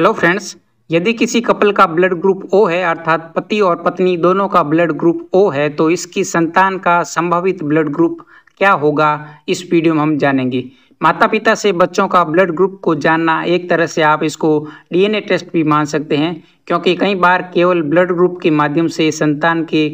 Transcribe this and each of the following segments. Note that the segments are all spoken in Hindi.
हेलो फ्रेंड्स यदि किसी कपल का ब्लड ग्रुप ओ है अर्थात पति और पत्नी दोनों का ब्लड ग्रुप ओ है तो इसकी संतान का संभावित ब्लड ग्रुप क्या होगा इस वीडियो में हम जानेंगे माता पिता से बच्चों का ब्लड ग्रुप को जानना एक तरह से आप इसको डीएनए टेस्ट भी मान सकते हैं क्योंकि कई बार केवल ब्लड ग्रुप के माध्यम से संतान के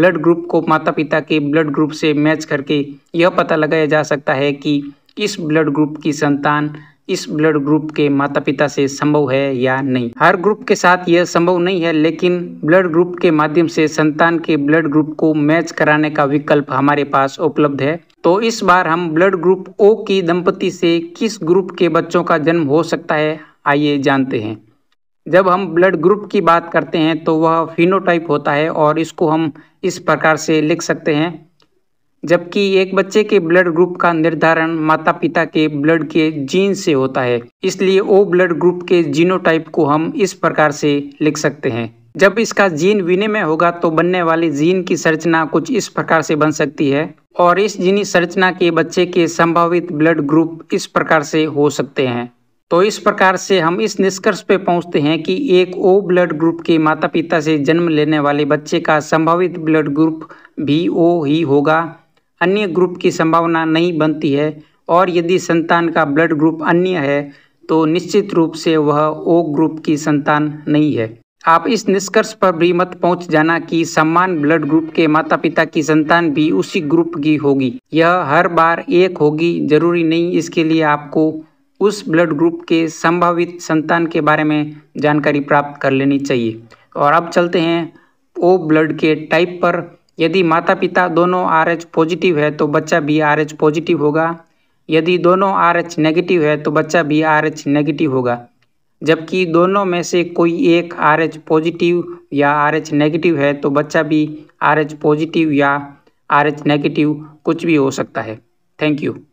ब्लड ग्रुप को माता पिता के ब्लड ग्रुप से मैच करके यह पता लगाया जा सकता है कि इस ब्लड ग्रुप की संतान इस ब्लड ग्रुप के माता पिता से संभव है या नहीं हर ग्रुप के साथ यह संभव नहीं है लेकिन ब्लड ग्रुप के माध्यम से संतान के ब्लड ग्रुप को मैच कराने का विकल्प हमारे पास उपलब्ध है तो इस बार हम ब्लड ग्रुप ओ की दंपति से किस ग्रुप के बच्चों का जन्म हो सकता है आइए जानते हैं जब हम ब्लड ग्रुप की बात करते हैं तो वह फिनोटाइप होता है और इसको हम इस प्रकार से लिख सकते हैं जबकि एक बच्चे के ब्लड ग्रुप का निर्धारण माता पिता के ब्लड के जीन से होता है इसलिए ओ ब्लड ग्रुप के जीनोटाइप को हम इस प्रकार से लिख सकते हैं जब इसका जीन विनिमय होगा तो बनने वाली जीन की संरचना कुछ इस प्रकार से बन सकती है और इस जीनी संरचना के बच्चे के संभावित ब्लड ग्रुप इस प्रकार से हो सकते हैं तो इस प्रकार से हम इस निष्कर्ष पे पहुंचते हैं कि एक ओ ब्लड ग्रुप के माता पिता से जन्म लेने वाले बच्चे का संभावित ब्लड ग्रुप भी ओ ही होगा अन्य ग्रुप की संभावना नहीं बनती है और यदि संतान का ब्लड ग्रुप अन्य है तो निश्चित रूप से वह ओ ग्रुप की संतान नहीं है आप इस निष्कर्ष पर भी मत पहुंच जाना कि समान ब्लड ग्रुप के माता पिता की संतान भी उसी ग्रुप की होगी यह हर बार एक होगी जरूरी नहीं इसके लिए आपको उस ब्लड ग्रुप के संभावित संतान के बारे में जानकारी प्राप्त कर लेनी चाहिए और अब चलते हैं ओ ब्लड के टाइप पर यदि माता पिता दोनों आर एच पॉजिटिव है तो बच्चा भी आर एच पॉजिटिव होगा यदि दोनों आर एच नेगेटिव है तो बच्चा भी आर एच नेगेटिव होगा जबकि दोनों में से कोई एक आर एच पॉजिटिव या आर एच नेगेटिव है तो बच्चा भी आर एच पॉजिटिव या आर एच नेगेटिव कुछ भी हो सकता है थैंक यू